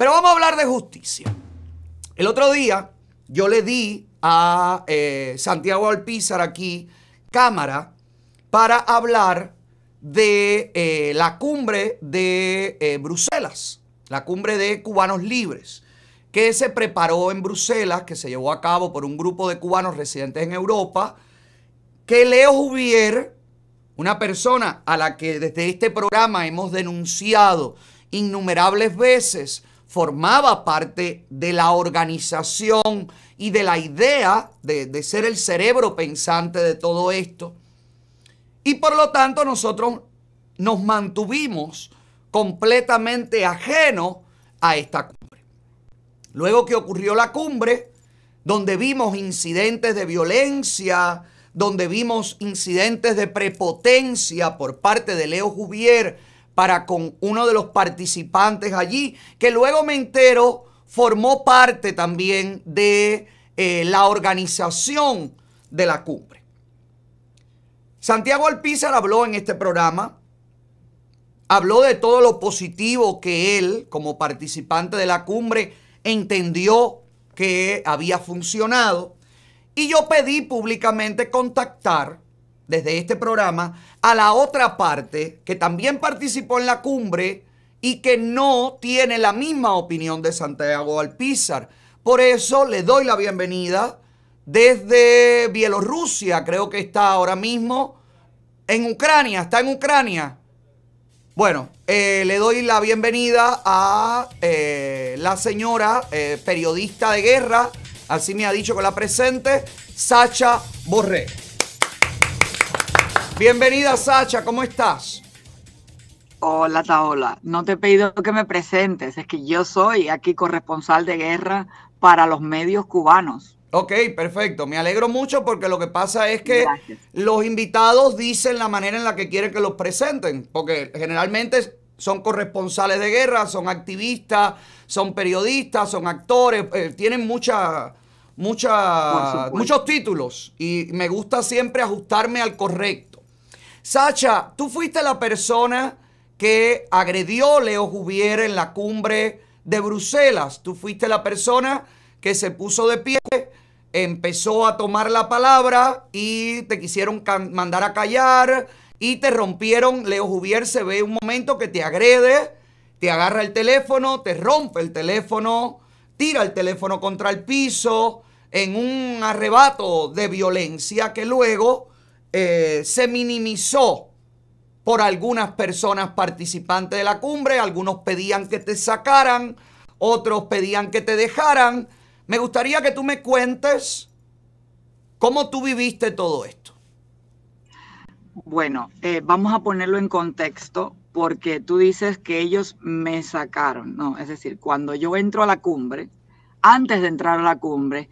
Pero vamos a hablar de justicia. El otro día yo le di a eh, Santiago Alpizar aquí cámara para hablar de eh, la cumbre de eh, Bruselas, la cumbre de cubanos libres, que se preparó en Bruselas, que se llevó a cabo por un grupo de cubanos residentes en Europa, que Leo Juvier, una persona a la que desde este programa hemos denunciado innumerables veces formaba parte de la organización y de la idea de, ser el cerebro pensante de todo esto. Y por lo tanto nosotros nos mantuvimos completamente ajenos a esta cumbre. Luego que ocurrió la cumbre, donde vimos incidentes de violencia, donde vimos incidentes de prepotencia por parte de Leo Juvier, para con uno de los participantes allí, que luego me entero formó parte también de eh, la organización de la cumbre. Santiago Alpizar habló en este programa, habló de todo lo positivo que él, como participante de la cumbre, entendió que había funcionado. Y yo pedí públicamente contactar desde este programa a la otra parte que también participó en la cumbre y que no tiene la misma opinión de Santiago Alpizar. Por eso le doy la bienvenida desde Bielorrusia, creo que está ahora mismo en Ucrania, está en Ucrania. Bueno, eh, le doy la bienvenida a eh, la señora eh, periodista de guerra, así me ha dicho con la presente, Sacha Borré. Bienvenida Sacha, ¿cómo estás? Hola Taola, no te he pedido que me presentes, es que yo soy aquí corresponsal de guerra para los medios cubanos. Ok, perfecto. Me alegro mucho porque lo que pasa es que los invitados dicen la manera en la que quieren que los presenten, porque generalmente son corresponsales de guerra, son activistas, son periodistas, son actores, eh, tienen muchos títulos y me gusta siempre ajustarme al correcto. Sacha, tú fuiste la persona que agredió Leo Juvier en la cumbre de Bruselas. Tú fuiste la persona que se puso de pie, empezó a tomar la palabra y te quisieron mandar a callar y te rompieron. Leo Juvier se ve un momento que te agrede, te agarra el teléfono, te rompe el teléfono, tira el teléfono contra el piso en un arrebato de violencia que luego eh, se minimizó por algunas personas participantes de la cumbre. Algunos pedían que te sacaran, otros pedían que te dejaran. Me gustaría que tú me cuentes cómo tú viviste todo esto. Bueno, eh, vamos a ponerlo en contexto porque tú dices que ellos me sacaron, ¿no? Es decir, cuando yo entro a la cumbre, antes de entrar a la cumbre,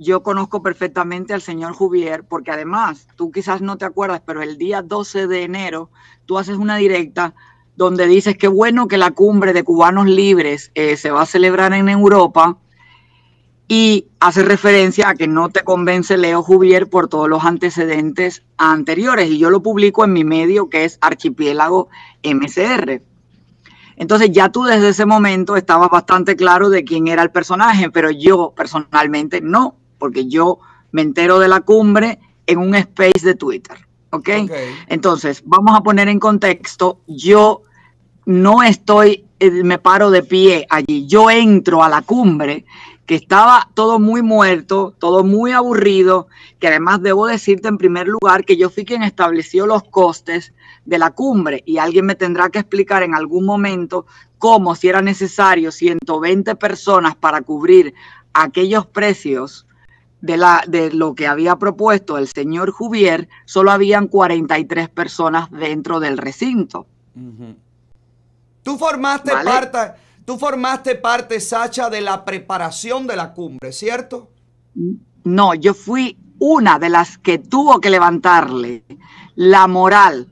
yo conozco perfectamente al señor Juvier, porque además, tú quizás no te acuerdas, pero el día 12 de enero tú haces una directa donde dices que bueno que la cumbre de cubanos libres eh, se va a celebrar en Europa y hace referencia a que no te convence Leo Juvier por todos los antecedentes anteriores. Y yo lo publico en mi medio que es Archipiélago MCR. Entonces ya tú desde ese momento estabas bastante claro de quién era el personaje, pero yo personalmente no porque yo me entero de la cumbre en un space de Twitter. ¿ok? Entonces, vamos a poner en contexto, yo no estoy, eh, me paro de pie allí, yo entro a la cumbre que estaba todo muy muerto, todo muy aburrido, que además debo decirte en primer lugar que yo fui quien estableció los costes de la cumbre y alguien me tendrá que explicar en algún momento cómo si era necesario 120 personas para cubrir aquellos precios de, la, de lo que había propuesto el señor Juvier, solo habían 43 personas dentro del recinto. Tú formaste parte, tú formaste parte, Sacha, de la preparación de la cumbre, ¿cierto? No, yo fui una de las que tuvo que levantarle la moral,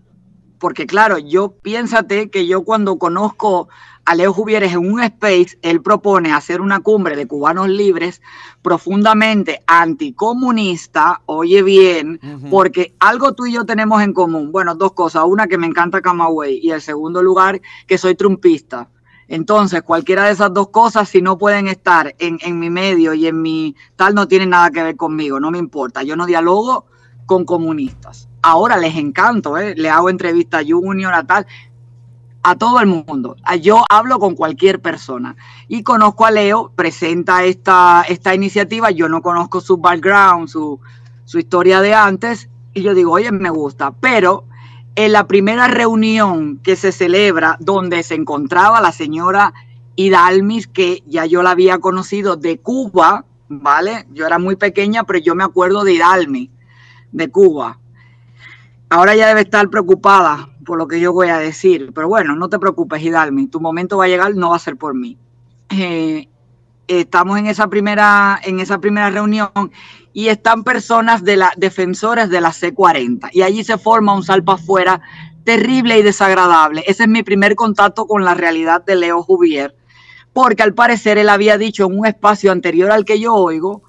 porque claro, yo piénsate que yo cuando conozco Alejo Juvieres en un space, él propone hacer una cumbre de cubanos libres profundamente anticomunista, oye bien, porque algo tú y yo tenemos en común. Bueno, dos cosas. Una, que me encanta Camagüey y el segundo lugar, que soy trumpista. Entonces, cualquiera de esas dos cosas, si no pueden estar en, mi medio y en mi tal, no tienen nada que ver conmigo, no me importa. Yo no dialogo con comunistas. Ahora les encanto, ¿eh? le hago entrevista a Junior, a tal, a todo el mundo. Ah, yo hablo con cualquier persona. Y conozco a Leo, presenta esta, esta iniciativa, yo no conozco su background, su, su historia de antes, y yo digo, oye, me gusta. Pero en la primera reunión que se celebra, donde se encontraba la señora Hidalmis, que ya yo la había conocido de Cuba, ¿vale? Yo era muy pequeña, pero yo me acuerdo de Hidalmis, de Cuba. Ahora ya debe estar preocupada por lo que yo voy a decir, pero bueno, no te preocupes, Hidalmi, tu momento va a llegar, no va a ser por mí. Eh, estamos en esa primera, en esa primera reunión y están personas de las defensoras de la C40 y allí se forma un salpa afuera terrible y desagradable. Ese es mi primer contacto con la realidad de Leo Juvier, porque al parecer él había dicho en un espacio anterior al que yo oigo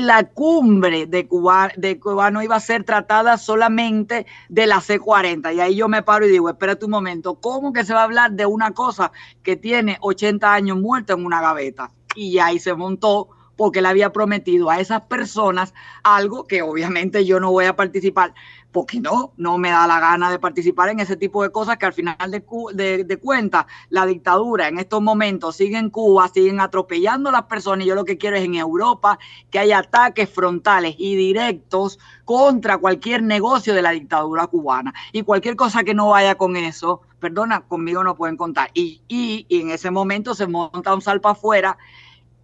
la cumbre de, Cuba, de cubano iba a ser tratada solamente de la C40. Y ahí yo me paro y digo, espérate un momento, ¿cómo que se va a hablar de una cosa que tiene 80 años muerta en una gaveta? Y ahí se montó porque le había prometido a esas personas algo que obviamente yo no voy a participar porque no, no me da la gana de participar en ese tipo de cosas que al final de, de, cuentas la dictadura en estos momentos sigue en Cuba, siguen atropellando a las personas y yo lo que quiero es en Europa que haya ataques frontales y directos contra cualquier negocio de la dictadura cubana y cualquier cosa que no vaya con eso, perdona, conmigo no pueden contar. Y, y, en ese momento se monta un salpa afuera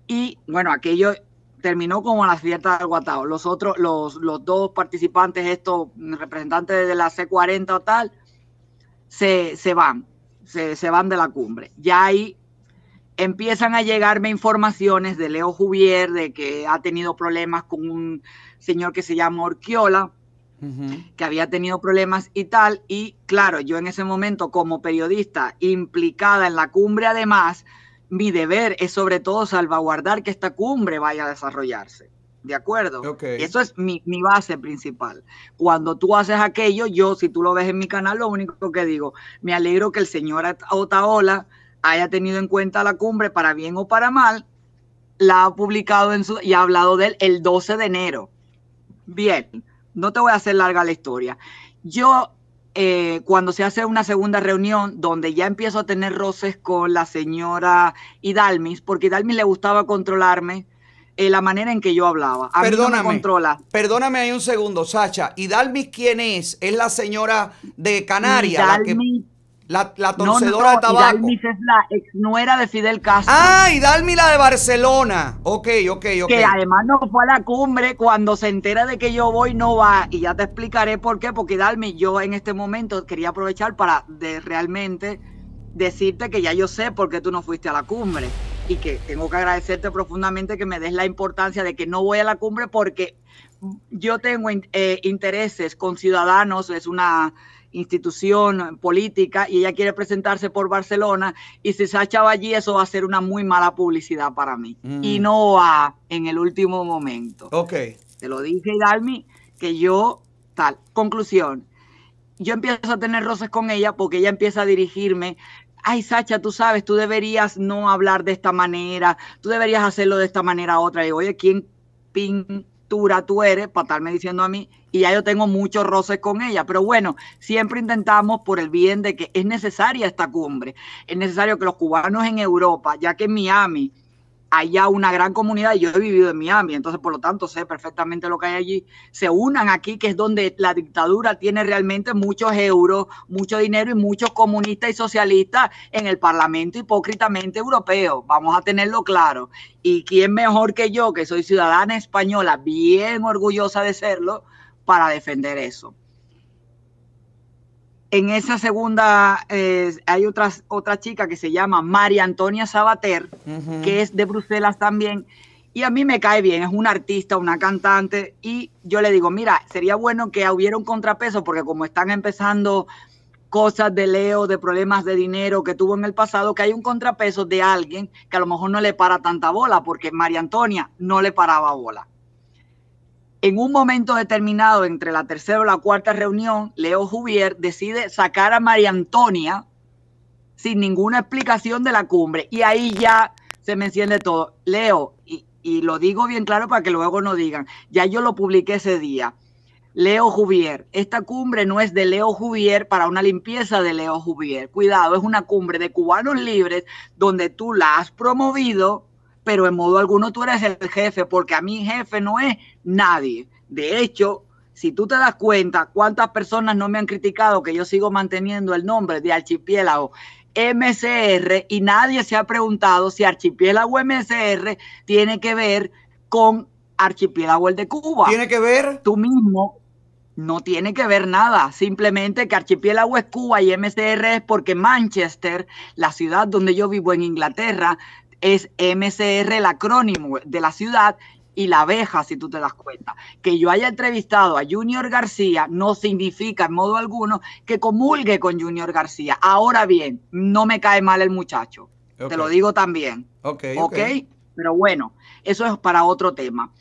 y bueno, aquello terminó como la fiesta del Guatao. Los otros, los, dos participantes, estos representantes de la C40 o tal, se, van, se, van de la cumbre. Ya ahí empiezan a llegarme informaciones de Leo Juvier, de que ha tenido problemas con un señor que se llama Orquiola, que había tenido problemas y tal. Y claro, yo en ese momento como periodista implicada en la cumbre además, mi deber es sobre todo salvaguardar que esta cumbre vaya a desarrollarse. ¿De acuerdo? Eso es mi, base principal. Cuando tú haces aquello, yo, si tú lo ves en mi canal, lo único que digo, me alegro que el señor Otaola haya tenido en cuenta la cumbre para bien o para mal, la ha publicado en su, y ha hablado de él el 12 de enero. Bien, no te voy a hacer larga la historia. Yo eh, cuando se hace una segunda reunión donde ya empiezo a tener roces con la señora Hidalmis, porque Hidalmis le gustaba controlarme eh, la manera en que yo hablaba. A perdóname, Perdóname ahí un segundo, Sacha. ¿Hidalmis quién es? Es la señora de Canarias. La, torcedora de tabaco. es la de Fidel Castro. Ah, y Dalmi la de Barcelona. Ok, ok, ok. Que además no fue a la cumbre. Cuando se entera de que yo voy, no va. Y ya te explicaré por qué. Porque Dalmi yo en este momento quería aprovechar para de realmente decirte que ya yo sé por qué tú no fuiste a la cumbre. Y que tengo que agradecerte profundamente que me des la importancia de que no voy a la cumbre porque yo tengo eh, intereses con ciudadanos. Es una institución política y ella quiere presentarse por Barcelona y si Sacha va allí eso va a ser una muy mala publicidad para mí y mm. no va en el último momento. Ok. Te lo dije, Dalmi, que yo tal. Conclusión. Yo empiezo a tener roces con ella porque ella empieza a dirigirme ay Sacha, tú sabes, tú deberías no hablar de esta manera, tú deberías hacerlo de esta manera otra. Y digo, oye, ¿quién ping tú eres para estarme diciendo a mí y ya yo tengo muchos roces con ella. Pero bueno, siempre intentamos por el bien de que es necesaria esta cumbre, es necesario que los cubanos en Europa, ya que en Miami haya una gran comunidad. Yo he vivido en Miami, entonces por lo tanto sé perfectamente lo que hay allí. Se unan aquí, que es donde la dictadura tiene realmente muchos euros, mucho dinero y muchos comunistas y socialistas en el Parlamento hipócritamente europeo. Vamos a tenerlo claro. Y quién mejor que yo, que soy ciudadana española, bien orgullosa de serlo, para defender eso. En esa segunda eh, hay otra chica que se llama María Antonia Sabater, que es de Bruselas también. Y a mí me cae bien, es una artista, una cantante. Y yo le digo, mira, sería bueno que hubiera un contrapeso porque como están empezando cosas de Leo, de problemas de dinero que tuvo en el pasado, que hay un contrapeso de alguien que a lo mejor no le para tanta bola, porque María Antonia no le paraba bola. En un momento determinado, entre la tercera o la cuarta reunión, Leo Juvier decide sacar a María Antonia sin ninguna explicación de la cumbre. Y ahí ya se me enciende todo. Leo, y, y lo digo bien claro para que luego no digan, ya yo lo publiqué ese día. Leo Juvier. Esta cumbre no es de Leo Juvier para una limpieza de Leo Juvier. Cuidado, es una cumbre de cubanos libres donde tú la has promovido pero en modo alguno tú eres el jefe, porque a mí jefe no es nadie. De hecho, si tú te das cuenta cuántas personas no me han criticado que yo sigo manteniendo el nombre de archipiélago MCR y nadie se ha preguntado si archipiélago MCR tiene que ver con archipiélago el de Cuba. ¿Tiene que ver? Tú mismo. No tiene que ver nada, simplemente que archipiélago es Cuba y MCR es porque Manchester, la ciudad donde yo vivo en Inglaterra, es MCR, el acrónimo de la ciudad, y la abeja, si tú te das cuenta. Que yo haya entrevistado a Junior García no significa en modo alguno que comulgue con Junior García. Ahora bien, no me cae mal el muchacho. Te lo digo también. ok. Ok. Pero bueno, eso es para otro tema.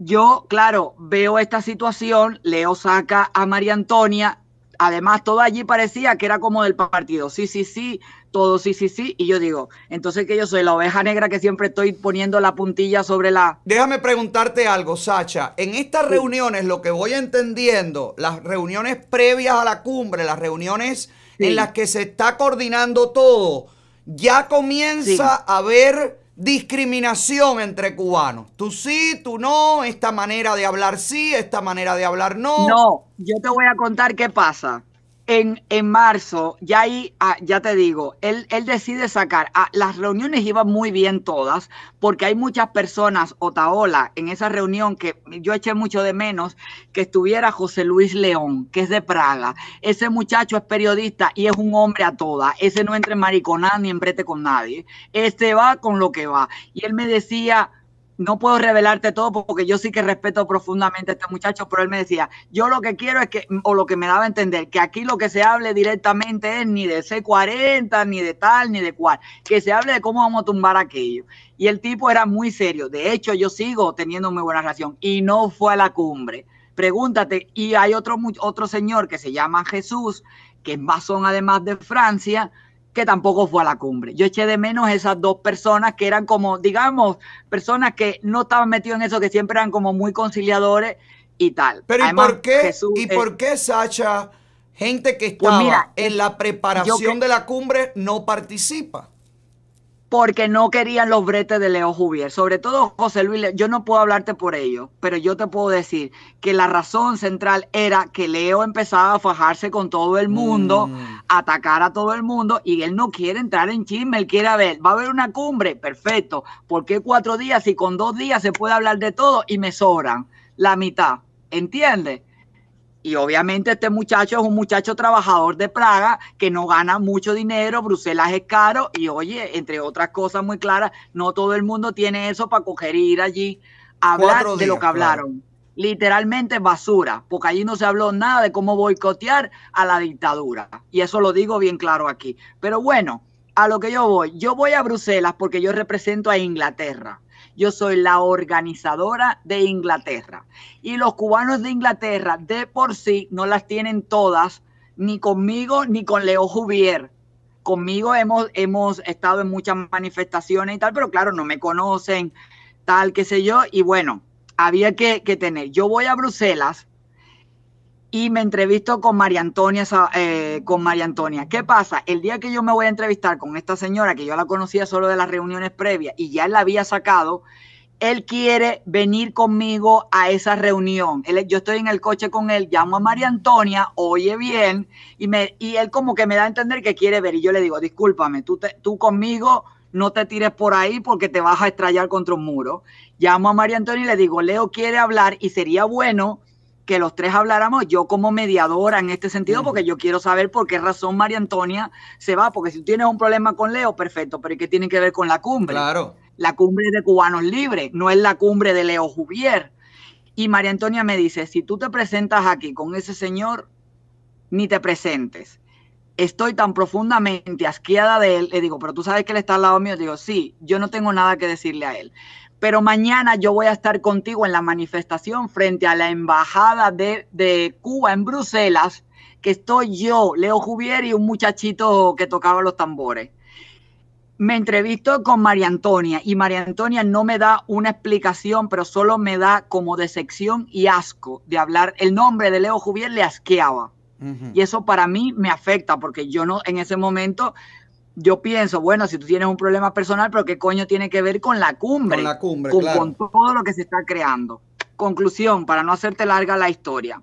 Yo, claro, veo esta situación, Leo saca a María Antonia Además, todo allí parecía que era como del partido. Sí, sí, sí, todo sí, sí, sí. Y yo digo, entonces que yo soy la oveja negra que siempre estoy poniendo la puntilla sobre la... Déjame preguntarte algo, Sacha. En estas reuniones, lo que voy entendiendo, las reuniones previas a la cumbre, las reuniones en las que se está coordinando todo, ya comienza a haber discriminación entre cubanos. Tú sí, tú no, esta manera de hablar sí, esta manera de hablar no. No, yo te voy a contar qué pasa en, en marzo, ya ahí, ah, ya te digo, él, él decide sacar, ah, las reuniones iban muy bien todas, porque hay muchas personas, Otaola, en esa reunión que yo eché mucho de menos, que estuviera José Luis León, que es de Praga. Ese muchacho es periodista y es un hombre a todas. Ese no entra en mariconada ni en brete con nadie. Este va con lo que va. Y él me decía, no puedo revelarte todo porque yo sí que respeto profundamente a este muchacho, pero él me decía, yo lo que quiero es que, o lo que me daba a entender, que aquí lo que se hable directamente es ni de C40, ni de tal, ni de cual, que se hable de cómo vamos a tumbar aquello. Y el tipo era muy serio, de hecho yo sigo teniendo muy buena relación y no fue a la cumbre. Pregúntate, y hay otro, otro señor que se llama Jesús, que es son además de Francia, que tampoco fue a la cumbre. Yo eché de menos esas dos personas que eran como, digamos, personas que no estaban metidas en eso, que siempre eran como muy conciliadores y tal. Pero ¿y por qué, ¿y por qué Sacha, gente que pues estaba en eh, la preparación de la cumbre, no participa? porque no querían los bretes de Leo Juvier. Sobre todo José Luis, yo no puedo hablarte por ello, pero yo te puedo decir que la razón central era que Leo empezaba a fajarse con todo el mundo, mm. atacar a todo el mundo, y él no quiere entrar en chisme, él quiere ver, va a haber una cumbre, perfecto. ¿Por qué cuatro días y con dos días se puede hablar de todo y me sobran la mitad? ¿Entiendes? Y obviamente este muchacho es un muchacho trabajador de Praga que no gana mucho dinero, Bruselas es caro y oye, entre otras cosas muy claras, no todo el mundo tiene eso para coger y ir allí a hablar de lo que hablaron. Literalmente basura, porque allí no se habló nada de cómo boicotear a la dictadura. Y eso lo digo bien claro aquí. Pero bueno, a lo que yo voy, yo voy a Bruselas porque yo represento a Inglaterra yo soy la organizadora de Inglaterra. Y los cubanos de Inglaterra de por sí no las tienen todas, ni conmigo ni con Leo Juvier. Conmigo hemos, hemos estado en muchas manifestaciones y tal, pero claro, no me conocen, tal, qué sé yo, y bueno, había que tener. Yo voy a Bruselas y me entrevisto con María Antonia. Eh, con María Antonia. ¿Qué pasa? El día que yo me voy a entrevistar con esta señora, que yo la conocía solo de las reuniones previas y ya la había sacado, él quiere venir conmigo a esa reunión. yo estoy en el coche con él, llamo a María Antonia, oye bien, y, me, y él como que me da a entender que quiere ver. Y yo le digo, discúlpame, tú, tú conmigo no te tires por ahí porque te vas a estrellar contra un muro. Llamo a María Antonia y le digo, Leo quiere hablar y sería bueno que los tres habláramos, yo como mediadora en este sentido, porque yo quiero saber por qué razón María Antonia se va, porque si tú tienes un problema con Leo, perfecto, pero qué tiene que ver con la cumbre? Claro. La cumbre de cubanos libres, no es la cumbre de Leo Juvier. Y María Antonia me dice, si tú te presentas aquí con ese señor, ni te presentes. Estoy tan profundamente asqueada de él, le digo, pero tú sabes que él está al lado mío, le digo, sí, yo no tengo nada que decirle a él pero mañana yo voy a estar contigo en la manifestación frente a la Embajada de, Cuba en Bruselas, que estoy yo, Leo Juvier y un muchachito que tocaba los tambores. Me entrevisto con María Antonia y María Antonia no me da una explicación, pero solo me da como decepción y asco de hablar. El nombre de Leo Juvier le asqueaba. Y eso para mí me afecta porque yo no en ese momento yo pienso, bueno, si tú tienes un problema personal, pero ¿qué coño tiene que ver con la cumbre? Con la cumbre, claro. con todo lo que se está creando. Conclusión, para no hacerte larga la historia.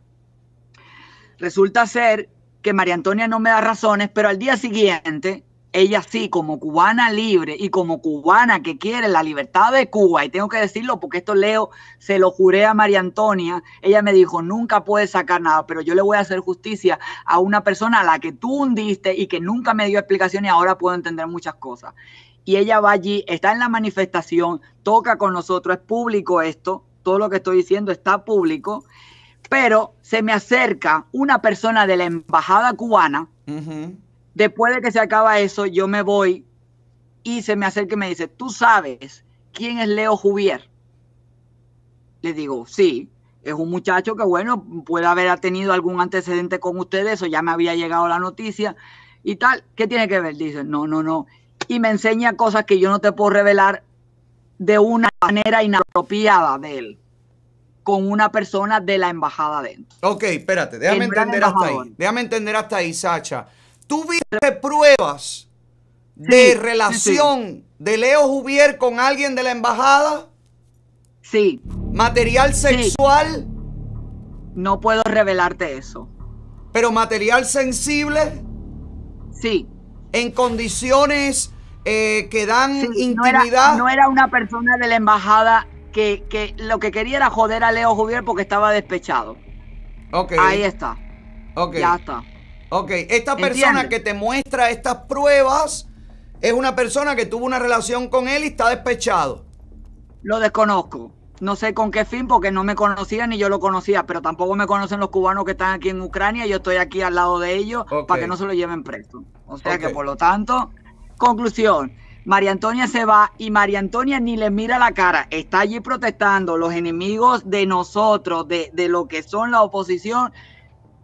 Resulta ser que María Antonia no me da razones, pero al día siguiente ella sí, como cubana libre y como cubana que quiere la libertad de Cuba, y tengo que decirlo porque esto leo, se lo juré a María Antonia, ella me dijo, nunca puede sacar nada, pero yo le voy a hacer justicia a una persona a la que tú hundiste y que nunca me dio explicaciones y ahora puedo entender muchas cosas. Y ella va allí, está en la manifestación, toca con nosotros, es público esto, todo lo que estoy diciendo está público, pero se me acerca una persona de la embajada cubana. Después de que se acaba eso, yo me voy y se me acerca y me dice, ¿tú sabes quién es Leo Juvier? Le digo, sí, es un muchacho que, bueno, puede haber tenido algún antecedente con ustedes, o ya me había llegado la noticia y tal. ¿Qué tiene que ver? Dice, no, no, no. Y me enseña cosas que yo no te puedo revelar de una manera inapropiada de él con una persona de la embajada dentro. Ok, espérate, déjame entender hasta ahí. Déjame entender hasta ahí, Sacha. ¿Tuviste pruebas de relación de Leo Juvier con alguien de la embajada? Sí. ¿Material sexual? No puedo revelarte eso. ¿Pero material sensible? Sí. ¿En condiciones eh, que dan intimidad? No era, no era, una persona de la embajada que, lo que quería era joder a Leo Juvier porque estaba despechado. Ahí está. Ya está. Ok, esta persona que te muestra estas pruebas es una persona que tuvo una relación con él y está despechado. Lo desconozco. No sé con qué fin, porque no me conocía ni yo lo conocía, pero tampoco me conocen los cubanos que están aquí en Ucrania. Yo estoy aquí al lado de ellos para que no se lo lleven preso. O sea que, por lo tanto, conclusión. María Antonia se va y María Antonia ni le mira la cara. Está allí protestando. Los enemigos de nosotros, de, de lo que son la oposición,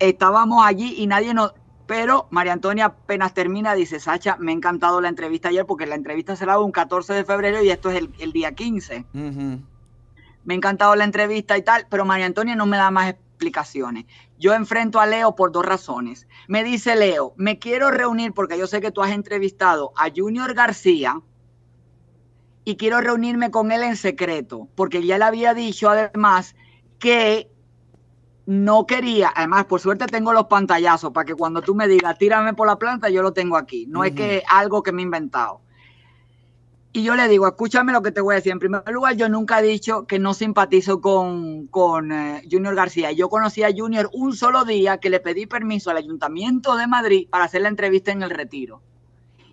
estábamos allí y nadie nos... Pero María Antonia apenas termina, dice, Sacha, me ha encantado la entrevista ayer porque la entrevista se la hago un 14 de febrero y esto es el, día 15. Me ha encantado la entrevista y tal, pero María Antonia no me da más explicaciones. Yo enfrento a Leo por dos razones. Me dice Leo, me quiero reunir porque yo sé que tú has entrevistado a Junior García, y quiero reunirme con él en secreto, porque ya le había dicho además que no quería, además por suerte tengo los pantallazos para que cuando tú me digas tírame por la planta, yo lo tengo aquí. No es que algo que me he inventado. Y yo le digo, escúchame lo que te voy a decir. En primer lugar, yo nunca he dicho que no simpatizo con, eh, Junior García. Yo conocí a Junior un solo día que le pedí permiso al Ayuntamiento de Madrid para hacer la entrevista en el retiro.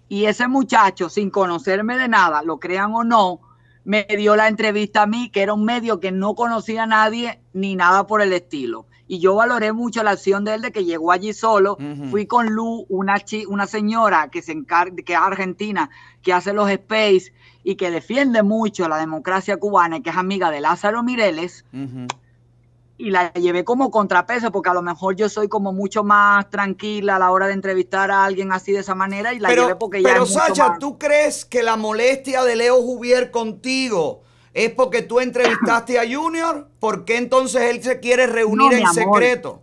Y ese muchacho, sin conocerme de nada, lo crean o no, me dio la entrevista a mí, que era un medio que no conocía a nadie ni nada por el estilo. Y yo valoré mucho la acción de él de que llegó allí solo. Fui con Lu, una, una señora que, se es argentina, que hace los space y que defiende mucho la democracia cubana y que es amiga de Lázaro Mireles y la llevé como contrapeso, porque a lo mejor yo soy como mucho más tranquila a la hora de entrevistar a alguien así de esa manera y la llevé porque ya. Pero Sacha, ¿tú crees que la molestia de Leo Juvier contigo es porque tú entrevistaste a Junior? ¿Por qué entonces él se quiere reunir en secreto?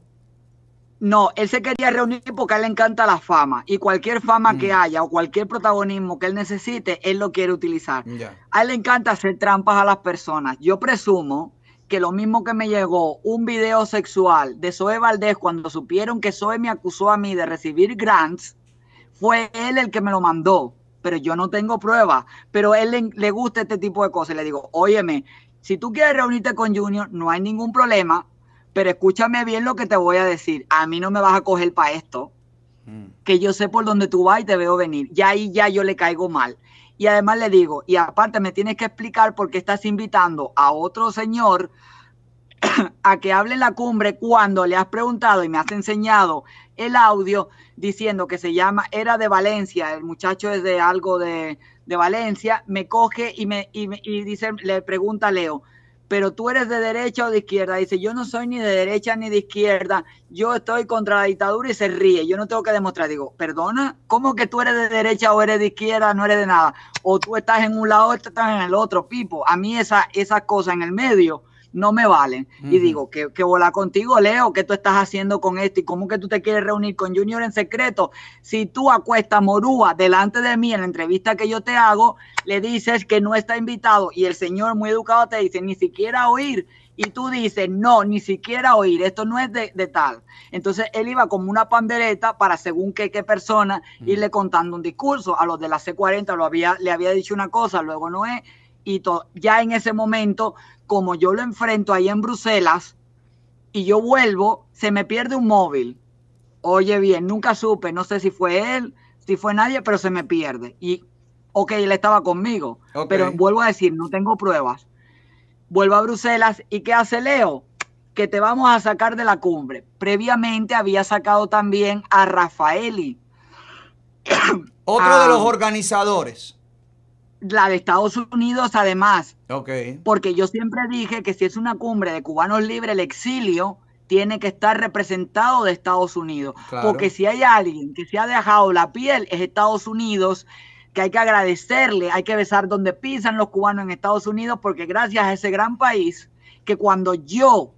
No, él se quería reunir porque a él le encanta la fama y cualquier fama que mm. haya o cualquier protagonismo que él necesite, él lo quiere utilizar. A él le encanta hacer trampas a las personas. Yo presumo que lo mismo que me llegó un video sexual de Zoe Valdés cuando supieron que Zoe me acusó a mí de recibir grants, fue él el que me lo mandó, pero yo no tengo pruebas, pero él le, gusta este tipo de cosas. le digo, óyeme, si tú quieres reunirte con Junior, no hay ningún problema, pero escúchame bien lo que te voy a decir. A mí no me vas a coger para esto, mm. que yo sé por dónde tú vas y te veo venir. Y ahí ya yo le caigo mal. Y además le digo, y aparte me tienes que explicar por qué estás invitando a otro señor a que hable en la cumbre cuando le has preguntado y me has enseñado el audio diciendo que se llama, era de Valencia, el muchacho es de algo de, de Valencia, me coge y me, y, dice, le pregunta a Leo, pero tú eres de derecha o de izquierda. Dice, yo no soy ni de derecha ni de izquierda, yo estoy contra la dictadura y se ríe, yo no tengo que demostrar. Digo, perdona, ¿cómo que tú eres de derecha o eres de izquierda, no eres de nada? O tú estás en un lado, estás en el otro, Pipo. A mí esa, esa cosa en el medio no me valen. Y digo, que, que bola contigo, Leo, ¿qué tú estás haciendo con esto? ¿Y cómo que tú te quieres reunir con Junior en secreto? Si tú acuestas Morúa delante de mí en la entrevista que yo te hago, le dices que no está invitado y el señor muy educado te dice, ni siquiera oír y tú dices, no, ni siquiera oír, esto no es de, tal. Entonces él iba como una pandereta para según qué, qué persona irle contando un discurso. A los de la C40 lo había, le había dicho una cosa, luego no es. Y ya en ese momento como yo lo enfrento ahí en Bruselas y yo vuelvo, se me pierde un móvil. Oye, bien, nunca supe, no sé si fue él, si fue nadie, pero se me pierde. Y, ok, él estaba conmigo, pero vuelvo a decir, no tengo pruebas. Vuelvo a Bruselas y ¿qué hace Leo? Que te vamos a sacar de la cumbre. Previamente había sacado también a Rafaeli. Otro de ah. los organizadores la de Estados Unidos además. Porque yo siempre dije que si es una cumbre de cubanos libres, el exilio tiene que estar representado de Estados Unidos. Porque si hay alguien que se ha dejado la piel, es Estados Unidos, que hay que agradecerle, hay que besar donde pisan los cubanos en Estados Unidos, porque gracias a ese gran país, que cuando yo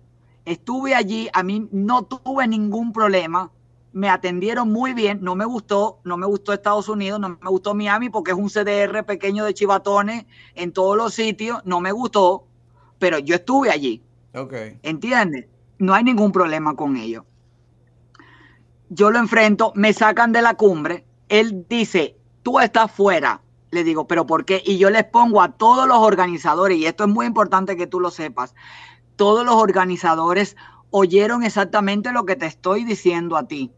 estuve allí, a mí no tuve ningún problema me atendieron muy bien, no me gustó, no me gustó Estados Unidos, no me gustó Miami porque es un CDR pequeño de chivatones en todos los sitios, no me gustó, pero yo estuve allí. ¿Entiendes? No hay ningún problema con ello. Yo lo enfrento, me sacan de la cumbre, él dice, tú estás fuera. Le digo, pero ¿por qué? Y yo les pongo a todos los organizadores, y esto es muy importante que tú lo sepas, todos los organizadores oyeron exactamente lo que te estoy diciendo a ti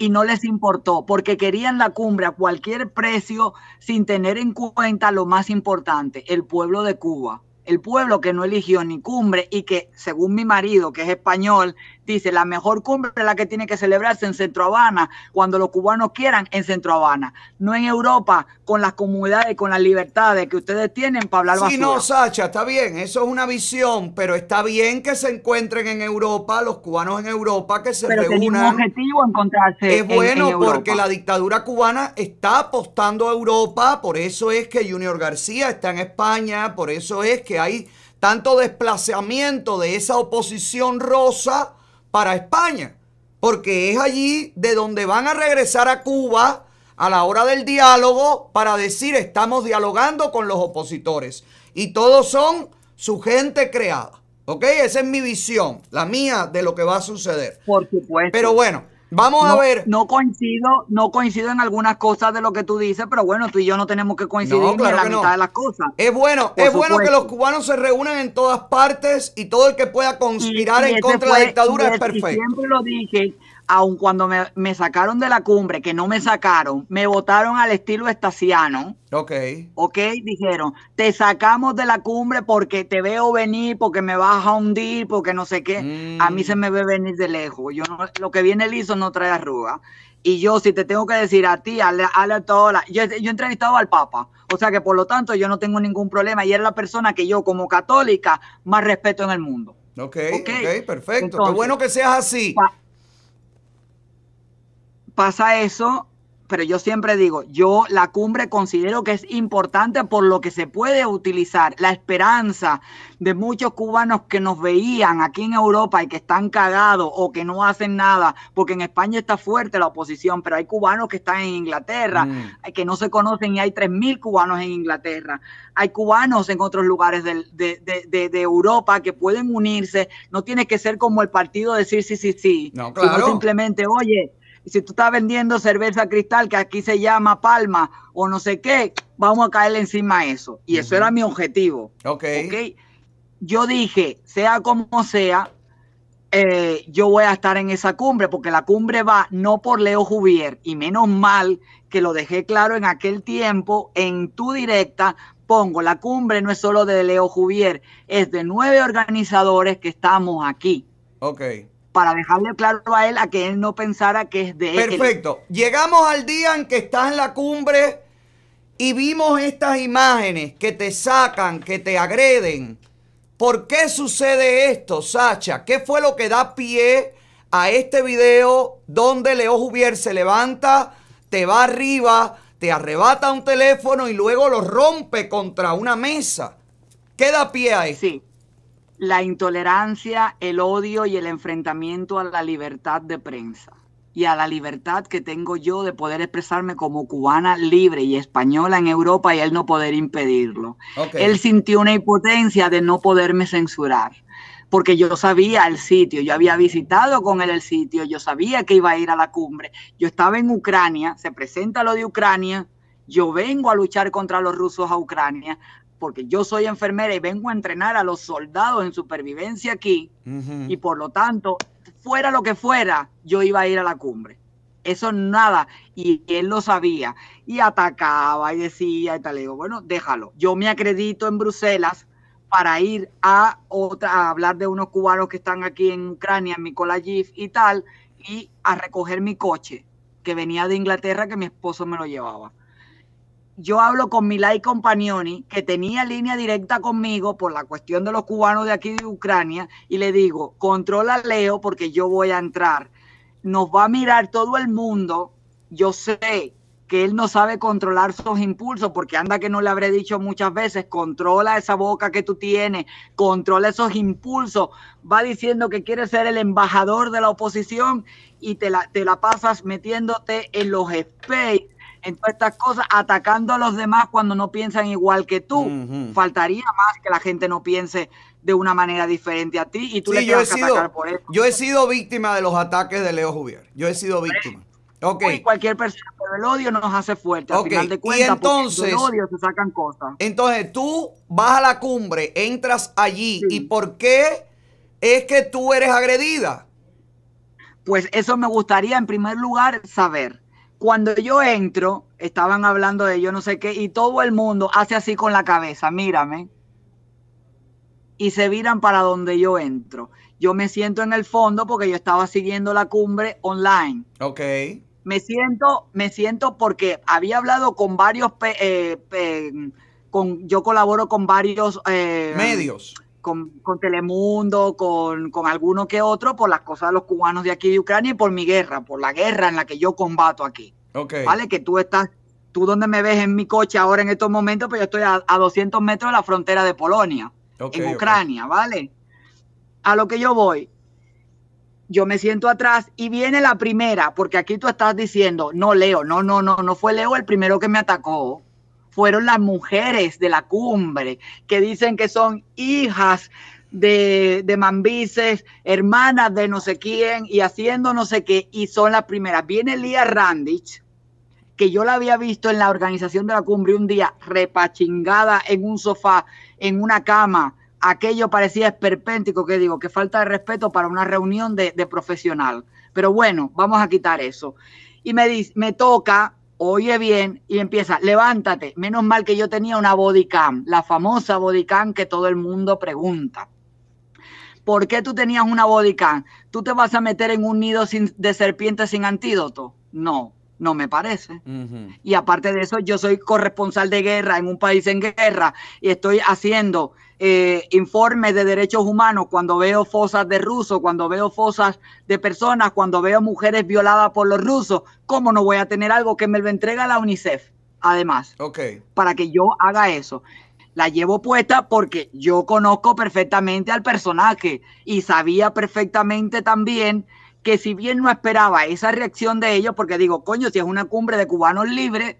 y, no les importó, porque querían la cumbre a cualquier precio sin tener en cuenta lo más importante, el pueblo de Cuba el pueblo que no eligió ni cumbre y que, según mi marido, que es español, dice, la mejor cumbre es la que tiene que celebrarse en Centro Habana, cuando los cubanos quieran en Centro Habana, no en Europa, con las comunidades, con las libertades que ustedes tienen para hablar Sí, no, Sacha, está bien, eso es una visión, pero está bien que se encuentren en Europa, los cubanos en Europa, que se pero reúnan. objetivo encontrarse Es bueno porque la dictadura cubana está apostando a Europa, por eso es que Junior García está en España, por eso es que hay tanto desplazamiento de esa oposición rosa para España, porque es allí de donde van a regresar a Cuba a la hora del diálogo para decir estamos dialogando con los opositores. Y todos son su gente creada. ¿Ok? Esa es mi visión, la mía de lo que va a suceder. Por supuesto. Pero bueno, Vamos a ver. No coincido, no coincido en algunas cosas de lo que tú dices, pero bueno, tú y yo no tenemos que coincidir en la mitad de las cosas. Es bueno, es bueno que los cubanos se reúnan en todas partes y todo el que pueda conspirar en contra de la dictadura es perfecto. siempre lo dije, aun cuando me, sacaron de la cumbre, que no me sacaron, me votaron al estilo estaciano. Ok. Ok, dijeron, te sacamos de la cumbre porque te veo venir, porque me vas a hundir, porque no sé qué. A mí mm. se me ve venir de lejos. Yo lo que viene liso no trae arruga. Y yo, si te tengo que decir a ti, a, la, a, toda yo, he entrevistado al Papa, o sea que por lo tanto yo no tengo ningún problema y era la persona que yo como católica más respeto en el mundo. Ok, ok, okay perfecto. Qué bueno que seas así pasa eso, pero yo siempre digo, yo la cumbre considero que es importante por lo que se puede utilizar, la esperanza de muchos cubanos que nos veían aquí en Europa y que están cagados o que no hacen nada, porque en España está fuerte la oposición, pero hay cubanos que están en Inglaterra, mm. que no se conocen y hay 3.000 cubanos en Inglaterra, hay cubanos en otros lugares de, Europa que pueden unirse, no tiene que ser como el partido decir sí, sí, sí, no, simplemente, oye, si tú estás vendiendo cerveza cristal, que aquí se llama palma o no sé qué, vamos a caerle encima a eso. Y eso era mi objetivo. Okay. ok. Yo dije, sea como sea, eh, yo voy a estar en esa cumbre, porque la cumbre va no por Leo Juvier, y menos mal que lo dejé claro en aquel tiempo, en tu directa, pongo, la cumbre no es solo de Leo Juvier, es de nueve organizadores que estamos aquí. Ok para dejarle claro a él a que él no pensara que es de él. Perfecto. Llegamos al día en que estás en la cumbre y vimos estas imágenes que te sacan, que te agreden. ¿Por qué sucede esto, Sacha? ¿Qué fue lo que da pie a este video donde Leo Juvier se levanta, te va arriba, te arrebata un teléfono y luego lo rompe contra una mesa? ¿Qué da pie ahí? Sí la intolerancia, el odio y el enfrentamiento a la libertad de prensa y a la libertad que tengo yo de poder expresarme como cubana libre y española en Europa y él no poder impedirlo. Él sintió una impotencia de no poderme censurar, porque yo sabía el sitio, yo había visitado con él el sitio, yo sabía que iba a ir a la cumbre, yo estaba en Ucrania, se presenta lo de Ucrania, yo vengo a luchar contra los rusos a Ucrania, porque yo soy enfermera y vengo a entrenar a los soldados en supervivencia aquí, y por lo tanto, fuera lo que fuera, yo iba a ir a la cumbre. Eso nada, y él lo sabía, y atacaba y decía y tal. Le digo, bueno, déjalo. Yo me acredito en Bruselas para ir a otra, a hablar de unos cubanos que están aquí en Ucrania, en Mikolajiv y tal, y a recoger mi coche que venía de Inglaterra, que mi esposo me lo llevaba yo hablo con Milay Companioni, que tenía línea directa conmigo por la cuestión de los cubanos de aquí de Ucrania, y le digo, controla Leo porque yo voy a entrar. Nos va a mirar todo el mundo, yo sé que él no sabe controlar sus impulsos, porque anda que no le habré dicho muchas veces, controla esa boca que tú tienes, controla esos impulsos, va diciendo que quiere ser el embajador de la oposición y te la, te la pasas metiéndote en los space en todas estas cosas, atacando a los demás cuando no piensan igual que tú. Faltaría más que la gente no piense de una manera diferente a ti y tú le yo he sido, atacar por eso. Yo he sido víctima de los ataques de Leo Juvier. Yo he sido víctima. Okay. Y cualquier persona, pero el odio no nos hace fuerte. Al final de cuentas, y entonces, sacan cosas. Entonces, tú vas a la cumbre, entras allí, ¿y por qué es que tú eres agredida? Pues eso me gustaría en primer lugar saber cuando yo entro, estaban hablando de yo no sé qué, y todo el mundo hace así con la cabeza, mírame. Y se viran para donde yo entro. Yo me siento en el fondo porque yo estaba siguiendo la cumbre online. Ok. Me siento, me siento porque había hablado con varios, eh, con, yo colaboro con varios... Eh, Medios. Con, Telemundo, con, con, alguno que otro, por las cosas de los cubanos de aquí de Ucrania y por mi guerra, por la guerra en la que yo combato aquí. ¿Vale? Que tú estás, tú donde me ves en mi coche ahora en estos momentos, pero pues yo estoy a, 200 metros de la frontera de Polonia, en Ucrania, ¿vale? A lo que yo voy, yo me siento atrás y viene la primera, porque aquí tú estás diciendo, no Leo, no, no, no, no fue Leo el primero que me atacó. Fueron las mujeres de la cumbre que dicen que son hijas de, de Mambises, hermanas de no sé quién y haciendo no sé qué, y son las primeras. Viene Lía Randich, que yo la había visto en la organización de la cumbre un día repachingada en un sofá, en una cama. Aquello parecía esperpéntico, que digo, que falta de respeto para una reunión de, profesional. Pero bueno, vamos a quitar eso. Y me me toca, oye bien, y empieza, levántate. Menos mal que yo tenía una bodycam, la famosa cam que todo el mundo pregunta. ¿Por qué tú tenías una cam? ¿Tú te vas a meter en un nido de serpientes sin antídoto? No, no me parece. Y aparte de eso, yo soy corresponsal de guerra en un país en guerra y estoy haciendo eh, informes de derechos humanos cuando veo fosas de rusos, cuando veo fosas de personas, cuando veo mujeres violadas por los rusos. ¿Cómo no voy a tener algo que me lo entrega la UNICEF? Además, para que yo haga eso. La llevo puesta porque yo conozco perfectamente al personaje y sabía perfectamente también que si bien no esperaba esa reacción de ellos, porque digo, coño, si es una cumbre de cubanos libres,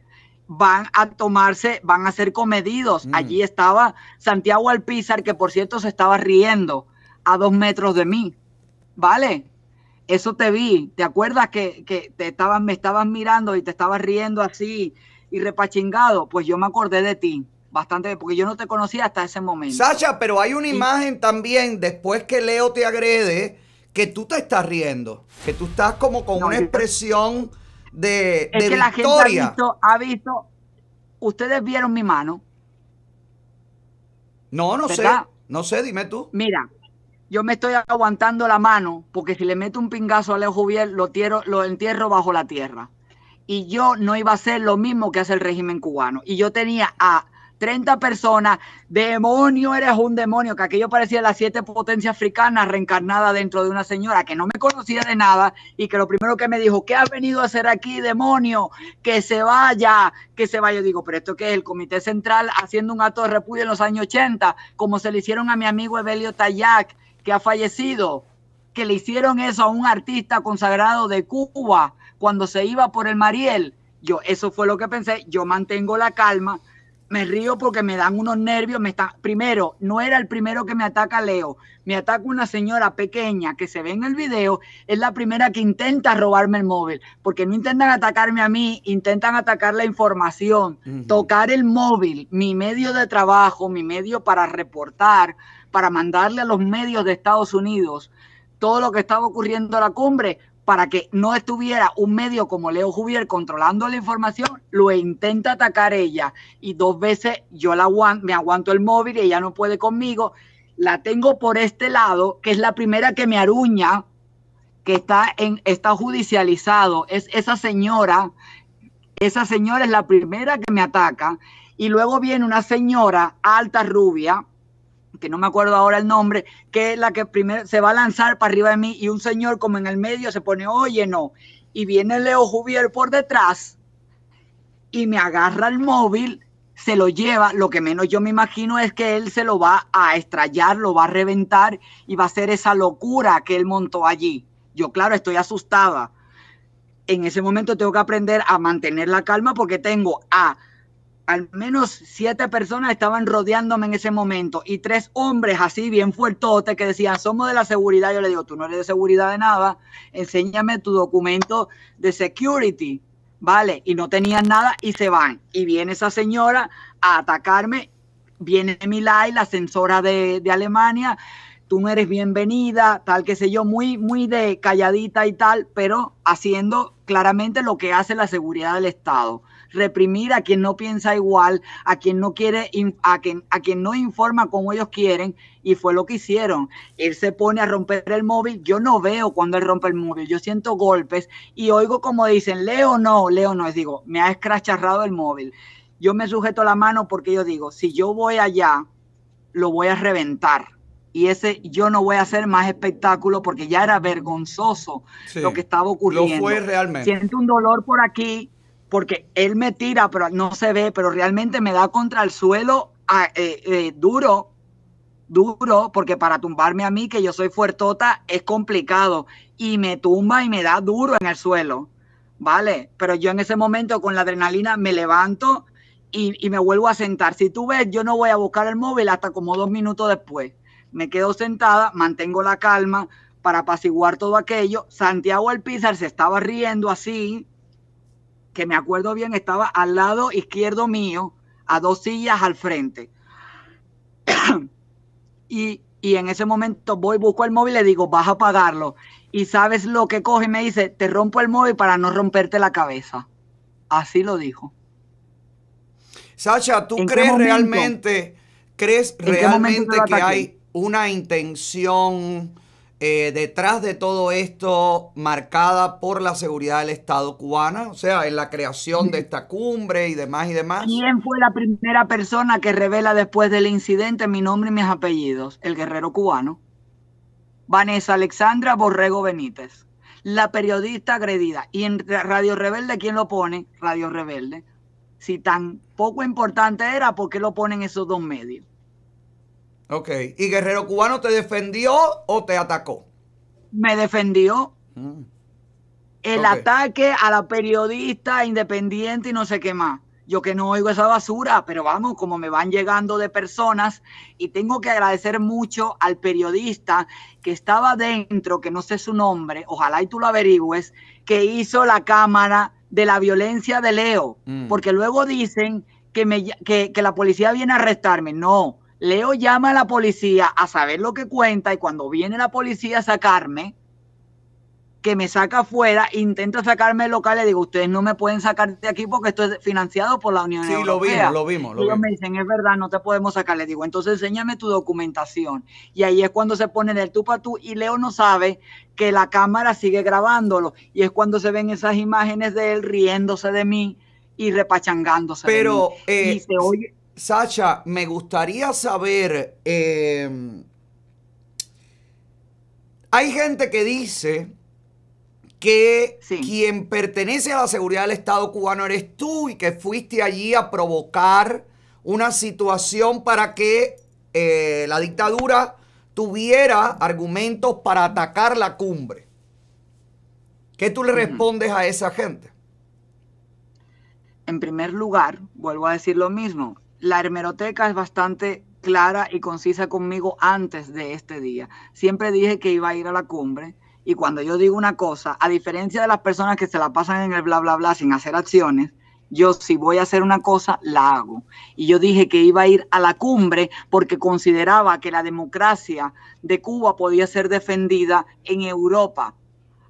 van a tomarse, van a ser comedidos. Mm. Allí estaba Santiago Alpizar, que por cierto se estaba riendo a dos metros de mí. ¿Vale? Eso te vi. ¿Te acuerdas que, te estaban, me estabas mirando y te estabas riendo así y repachingado? Pues yo me acordé de ti. Bastante, porque yo no te conocía hasta ese momento. Sacha, pero hay una imagen también después que Leo te agrede que tú te estás riendo, que tú estás como con una expresión de, es que La gente ha visto, ustedes vieron mi mano. No, no sé, no sé, dime tú. Mira, yo me estoy aguantando la mano porque si le meto un pingazo a Leo Juvier, lo, lo entierro bajo la tierra. Y yo no iba a hacer lo mismo que hace el régimen cubano. Y yo tenía a 30 personas, demonio, eres un demonio, que aquello parecía las siete potencias africanas reencarnadas dentro de una señora que no me conocía de nada y que lo primero que me dijo, ¿qué has venido a hacer aquí, demonio? Que se vaya, que se vaya. Yo digo, pero esto que es el Comité Central haciendo un acto de repudio en los años 80, como se le hicieron a mi amigo Evelio Tayac, que ha fallecido, que le hicieron eso a un artista consagrado de Cuba cuando se iba por el Mariel. Yo, eso fue lo que pensé, yo mantengo la calma me río porque me dan unos nervios. Me está... Primero, no era el primero que me ataca Leo. Me ataca una señora pequeña que se ve en el video. Es la primera que intenta robarme el móvil. Porque no intentan atacarme a mí, intentan atacar la información. Tocar el móvil, mi medio de trabajo, mi medio para reportar, para mandarle a los medios de Estados Unidos todo lo que estaba ocurriendo a la cumbre para que no estuviera un medio como Leo Juvier controlando la información, lo intenta atacar ella y dos veces yo la me aguanto el móvil y ella no puede conmigo. La tengo por este lado, que es la primera que me aruña, que está, en, está judicializado. Es esa señora, esa señora es la primera que me ataca. Y luego viene una señora alta, rubia, que no me acuerdo ahora el nombre, que es la que primero se va a lanzar para arriba de mí y un señor como en el medio se pone, oye, no. Y viene Leo Juvier por detrás y me agarra el móvil, se lo lleva. Lo que menos yo me imagino es que él se lo va a estrellar, lo va a reventar y va a ser esa locura que él montó allí. Yo, claro, estoy asustada. En ese momento tengo que aprender a mantener la calma porque tengo a al menos siete personas estaban rodeándome en ese momento y tres hombres así bien fuertotes que decían, somos de la seguridad. Yo le digo, tú no eres de seguridad de nada, enséñame tu documento de security, ¿vale? Y no tenían nada y se van. Y viene esa señora a atacarme, viene Milay, la censora de, Alemania, tú no eres bienvenida, tal, que sé yo, muy, muy de calladita y tal, pero haciendo claramente lo que hace la seguridad del Estado reprimir a quien no piensa igual, a quien no quiere, a quien, a quien no informa como ellos quieren, y fue lo que hicieron. Él se pone a romper el móvil, yo no veo cuando él rompe el móvil, yo siento golpes y oigo como dicen, Leo no, Leo no, es digo, me ha escracharrado el móvil. Yo me sujeto la mano porque yo digo, si yo voy allá, lo voy a reventar y ese yo no voy a hacer más espectáculo porque ya era vergonzoso lo que estaba ocurriendo. Lo fue realmente. Siento un dolor por aquí, porque él me tira, pero no se ve, pero realmente me da contra el suelo ah, eh, eh, duro, duro, porque para tumbarme a mí, que yo soy fuertota, es complicado. Y me tumba y me da duro en el suelo, ¿vale? Pero yo en ese momento con la adrenalina me levanto y, y me vuelvo a sentar. Si tú ves, yo no voy a buscar el móvil hasta como dos minutos después. Me quedo sentada, mantengo la calma para apaciguar todo aquello. Santiago Alpizar se estaba riendo así, que me acuerdo bien, estaba al lado izquierdo mío, a dos sillas al frente. y, en ese momento voy, busco el móvil y le digo, vas a pagarlo. Y sabes lo que coge y me dice, te rompo el móvil para no romperte la cabeza. Así lo dijo. Sacha, ¿tú crees realmente, crees realmente que hay una intención eh, detrás de todo esto marcada por la seguridad del Estado cubana, o sea, en la creación de esta cumbre y demás y demás. ¿Quién fue la primera persona que revela después del incidente mi nombre y mis apellidos? El guerrero cubano. Vanessa Alexandra Borrego Benítez, la periodista agredida. Y en Radio Rebelde, ¿quién lo pone? Radio Rebelde. Si tan poco importante era, ¿por qué lo ponen esos dos medios? Ok. ¿Y Guerrero Cubano te defendió o te atacó? Me defendió. Mm. El ataque a la periodista independiente y no sé qué más. Yo que no oigo esa basura, pero vamos, como me van llegando de personas y tengo que agradecer mucho al periodista que estaba dentro, que no sé su nombre, ojalá y tú lo averigües, que hizo la cámara de la violencia de Leo, mm. porque luego dicen que, me, que la policía viene a arrestarme. No, Leo llama a la policía a saber lo que cuenta y cuando viene la policía a sacarme, que me saca afuera, intenta sacarme del local, le digo, ustedes no me pueden sacar de aquí porque esto es financiado por la Unión Europea. Sí, lo vimos, lo vimos. y ellos me dicen, es verdad, no te podemos sacar. Le digo, entonces enséñame tu documentación. Y ahí es cuando se pone del tú para tú y Leo no sabe que la cámara sigue grabándolo. Y es cuando se ven esas imágenes de él riéndose de mí y repachangándose. Pero... mí. y eh, se oye Sacha, me gustaría saber, em, hay gente que dice que quien pertenece a la seguridad del Estado cubano eres tú y que fuiste allí a provocar una situación para que eh, la dictadura tuviera argumentos para atacar la cumbre. ¿Qué tú le respondes a esa gente? En primer lugar, vuelvo a decir lo mismo, la hermeroteca es bastante clara y concisa conmigo antes de este día. Siempre dije que iba a ir a la cumbre y cuando yo digo una cosa, a diferencia de las personas que se la pasan en el bla, bla, bla sin hacer acciones, yo si voy a hacer una cosa, la hago. Y yo dije que iba a ir a la cumbre porque consideraba que la democracia de Cuba podía ser defendida en Europa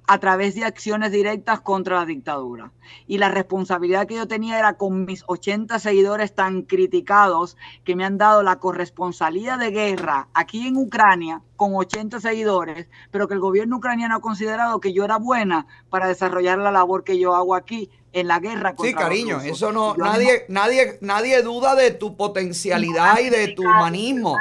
a través de acciones directas contra la dictadura. Y la responsabilidad que yo tenía era con mis 80 seguidores tan criticados que me han dado la corresponsabilidad de guerra aquí en Ucrania con 80 seguidores, pero que el gobierno ucraniano ha considerado que yo era buena para desarrollar la labor que yo hago aquí en la guerra contra Sí, cariño, eso no nadie nadie nadie duda de tu potencialidad y de tu humanismo.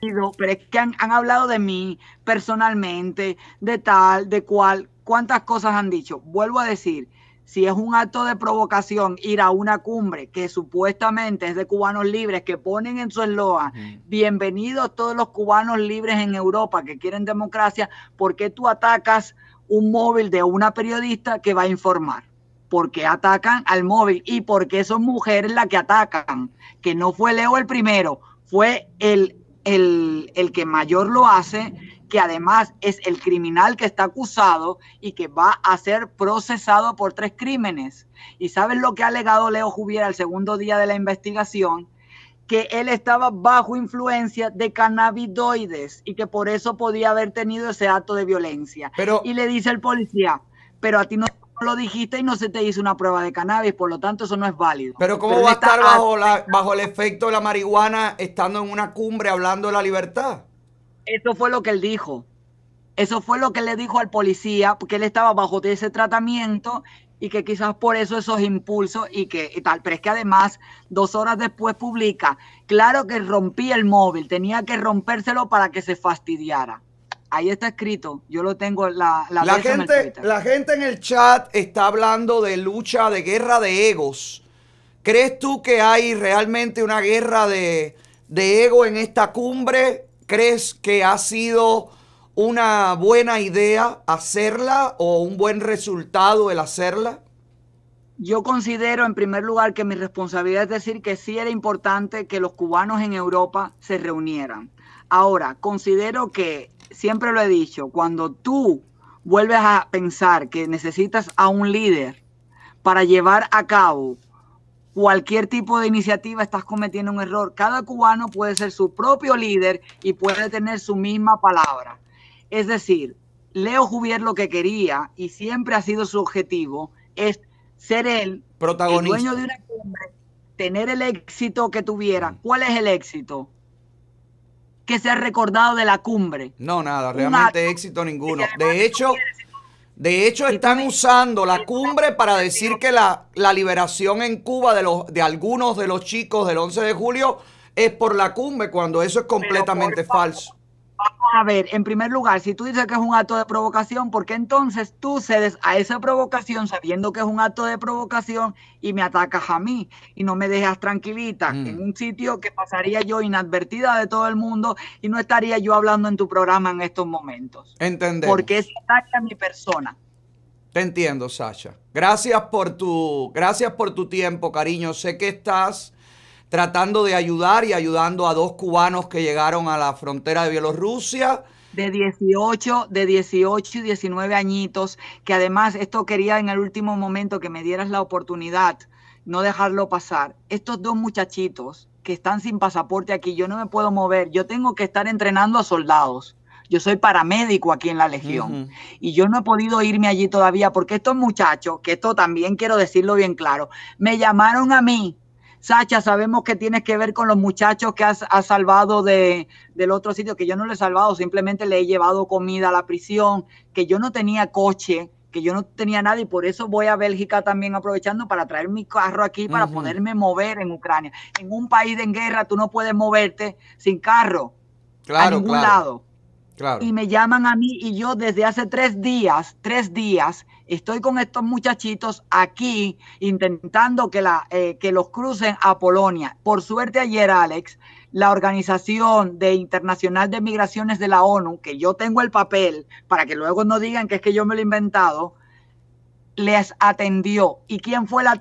Pero es que han hablado de mí personalmente, de tal, de cual ¿Cuántas cosas han dicho? Vuelvo a decir, si es un acto de provocación ir a una cumbre que supuestamente es de cubanos libres, que ponen en su esloa. bienvenidos todos los cubanos libres en Europa que quieren democracia, ¿por qué tú atacas un móvil de una periodista que va a informar? ¿Por qué atacan al móvil? ¿Y por qué son mujeres las que atacan? Que no fue Leo el primero, fue el, el, el que mayor lo hace que además es el criminal que está acusado y que va a ser procesado por tres crímenes. ¿Y sabes lo que ha alegado Leo Juviera el segundo día de la investigación? que él estaba bajo influencia de cannabidoides y que por eso podía haber tenido ese acto de violencia. Pero, y le dice el policía, pero a ti no lo dijiste y no se te hizo una prueba de cannabis, por lo tanto eso no es válido. Pero ¿cómo va a estar bajo, bajo el efecto de la marihuana estando en una cumbre hablando de la libertad? Eso fue lo que él dijo. Eso fue lo que le dijo al policía, porque él estaba bajo ese tratamiento y que quizás por eso esos impulsos y que tal. Pero es que además, dos horas después publica, claro que rompía el móvil, tenía que rompérselo para que se fastidiara. Ahí está escrito, yo lo tengo la, la, gente, la gente en el chat está hablando de lucha, de guerra de egos. ¿Crees tú que hay realmente una guerra de, de ego en esta cumbre? ¿Crees que ha sido una buena idea hacerla o un buen resultado el hacerla? Yo considero en primer lugar que mi responsabilidad es decir que sí era importante que los cubanos en Europa se reunieran. Ahora, considero que, siempre lo he dicho, cuando tú vuelves a pensar que necesitas a un líder para llevar a cabo cualquier tipo de iniciativa estás cometiendo un error. Cada cubano puede ser su propio líder y puede tener su misma palabra. Es decir, Leo Juvier lo que quería y siempre ha sido su objetivo es ser el Protagonista. el dueño de una cumbre, tener el éxito que tuviera. Mm. ¿Cuál es el éxito? Que ha recordado de la cumbre. No, nada, realmente éxito ninguno. De hecho, de hecho, están usando la cumbre para decir que la, la liberación en Cuba de, los, de algunos de los chicos del 11 de julio es por la cumbre, cuando eso es completamente falso. Vamos a ver, en primer lugar, si tú dices que es un acto de provocación, ¿por qué entonces tú cedes a esa provocación sabiendo que es un acto de provocación y me atacas a mí y no me dejas tranquilita mm. en un sitio que pasaría yo inadvertida de todo el mundo y no estaría yo hablando en tu programa en estos momentos? Entender. Porque es ataque a mi persona. Te entiendo, Sasha. Gracias por tu, gracias por tu tiempo, cariño. Sé que estás tratando de ayudar y ayudando a dos cubanos que llegaron a la frontera de Bielorrusia de 18, de 18 y 19 añitos, que además esto quería en el último momento que me dieras la oportunidad, no dejarlo pasar. Estos dos muchachitos que están sin pasaporte aquí, yo no me puedo mover, yo tengo que estar entrenando a soldados. Yo soy paramédico aquí en la Legión y yo no he podido irme allí todavía porque estos muchachos, que esto también quiero decirlo bien claro, me llamaron a mí Sacha, sabemos que tienes que ver con los muchachos que has, salvado de, del otro sitio, que yo no le he salvado, simplemente le he llevado comida a la prisión, que yo no tenía coche, que yo no tenía nada y por eso voy a Bélgica también aprovechando para traer mi carro aquí para poderme mover en Ucrania. En un país en guerra tú no puedes moverte sin carro claro, a ningún lado. Y me llaman a mí y yo desde hace tres días, tres días, Estoy con estos muchachitos aquí intentando eh, que, los crucen a Polonia. Por suerte ayer, Alex, la Organización de Internacional de Migraciones de la ONU, que yo tengo el papel para que luego no digan que es que yo me lo he inventado, les atendió. ¿Y quién fue la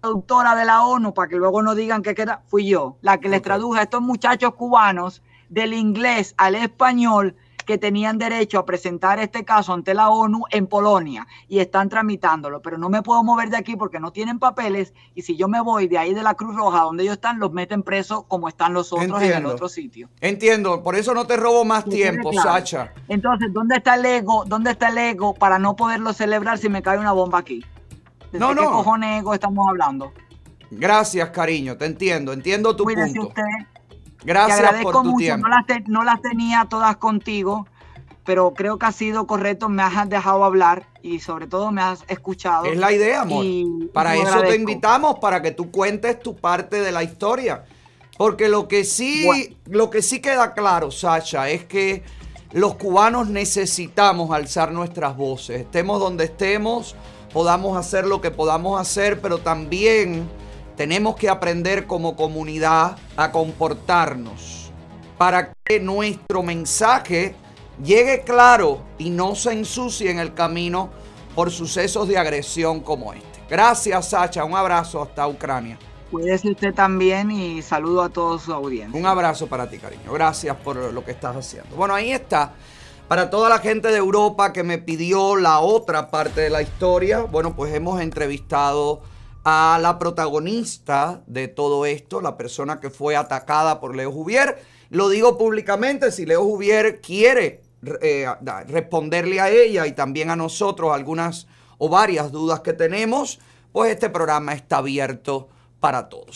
traductora de la ONU para que luego no digan que queda? Fui yo, la que les tradujo a estos muchachos cubanos del inglés al español que tenían derecho a presentar este caso ante la ONU en Polonia y están tramitándolo, pero no me puedo mover de aquí porque no tienen papeles y si yo me voy de ahí de la Cruz Roja donde ellos están, los meten presos como están los otros en el otro sitio. Entiendo, por eso no te robo más tiempo, Sacha. Entonces, ¿dónde está el ego? ¿Dónde está el ego para no poderlo celebrar si me cae una bomba aquí? no, no. ¿Qué cojones ego estamos hablando? Gracias, cariño, te entiendo, entiendo tu punto. Gracias. por tu Tiempo. No, las tenía todas contigo, pero creo que ha sido correcto. Me has dejado hablar y sobre todo me has escuchado. Es la idea, amor. para eso te invitamos, para que tú cuentes tu parte de la historia. Porque lo que sí, lo que sí queda claro, Sasha, es que los cubanos necesitamos alzar nuestras voces. Estemos donde estemos, podamos hacer lo que podamos hacer, pero también tenemos que aprender como comunidad a comportarnos para que nuestro mensaje llegue claro y no se ensucie en el camino por sucesos de agresión como este. Gracias, Sacha. Un abrazo hasta Ucrania. Cuídese usted también y saludo a todos su audiencia. Un abrazo para ti, cariño. Gracias por lo que estás haciendo. Bueno, ahí está. Para toda la gente de Europa que me pidió la otra parte de la historia, bueno, pues hemos entrevistado a la protagonista de todo esto, la persona que fue atacada por Leo Juvier. Lo digo públicamente, si Leo Juvier quiere eh, responderle a ella y también a nosotros algunas o varias dudas que tenemos, pues este programa está abierto para todos.